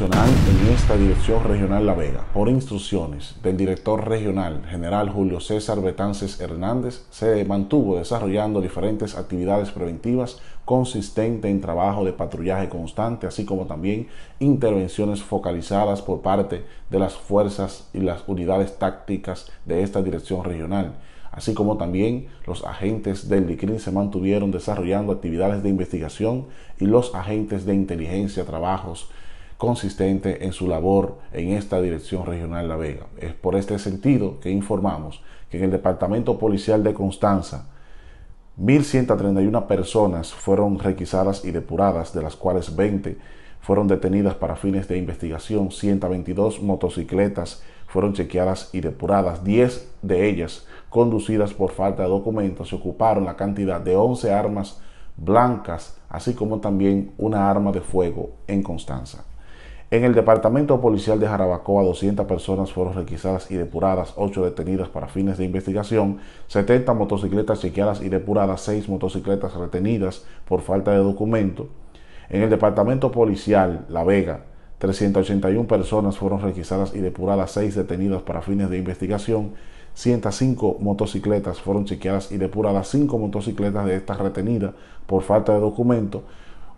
en esta Dirección Regional La Vega, por instrucciones del director regional, general Julio César Betances Hernández, se mantuvo desarrollando diferentes actividades preventivas consistente en trabajo de patrullaje constante, así como también intervenciones focalizadas por parte de las fuerzas y las unidades tácticas de esta Dirección Regional así como también los agentes del DICRIN se mantuvieron desarrollando actividades de investigación y los agentes de inteligencia trabajos consistente en su labor en esta Dirección Regional La Vega. Es por este sentido que informamos que en el Departamento Policial de Constanza, 1.131 personas fueron requisadas y depuradas, de las cuales 20 fueron detenidas para fines de investigación, 122 motocicletas fueron chequeadas y depuradas, 10 de ellas conducidas por falta de documentos, se ocuparon la cantidad de 11 armas blancas, así como también una arma de fuego en Constanza. En el departamento policial de Jarabacoa, 200 personas fueron requisadas y depuradas, 8 detenidas para fines de investigación, 70 motocicletas chequeadas y depuradas, 6 motocicletas retenidas por falta de documento. En el departamento policial La Vega, 381 personas fueron requisadas y depuradas, 6 detenidas para fines de investigación, 105 motocicletas fueron chequeadas y depuradas, 5 motocicletas de estas retenidas por falta de documento,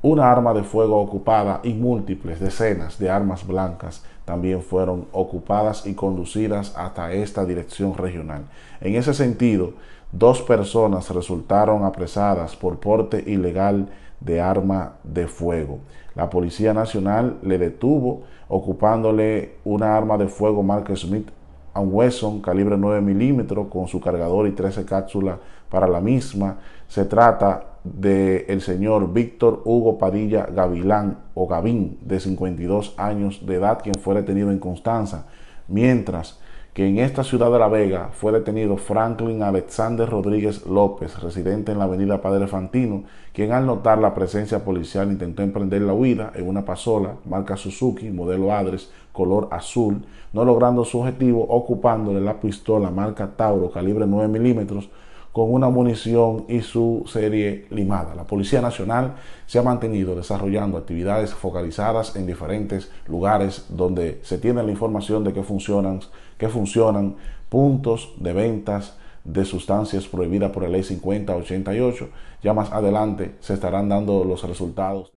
una arma de fuego ocupada y múltiples decenas de armas blancas también fueron ocupadas y conducidas hasta esta dirección regional. En ese sentido, dos personas resultaron apresadas por porte ilegal de arma de fuego. La Policía Nacional le detuvo ocupándole una arma de fuego Mark Smith un Wesson calibre 9 milímetros con su cargador y 13 cápsulas para la misma. Se trata del el señor Víctor Hugo Padilla Gavilán o Gavín, de 52 años de edad, quien fue detenido en Constanza. Mientras que en esta ciudad de La Vega fue detenido Franklin Alexander Rodríguez López, residente en la avenida Padre Fantino, quien al notar la presencia policial intentó emprender la huida en una pasola marca Suzuki, modelo Adres, color azul, no logrando su objetivo ocupándole la pistola marca Tauro calibre 9 milímetros con una munición y su serie limada. La Policía Nacional se ha mantenido desarrollando actividades focalizadas en diferentes lugares donde se tiene la información de que funcionan, funcionan puntos de ventas de sustancias prohibidas por la ley 5088. Ya más adelante se estarán dando los resultados.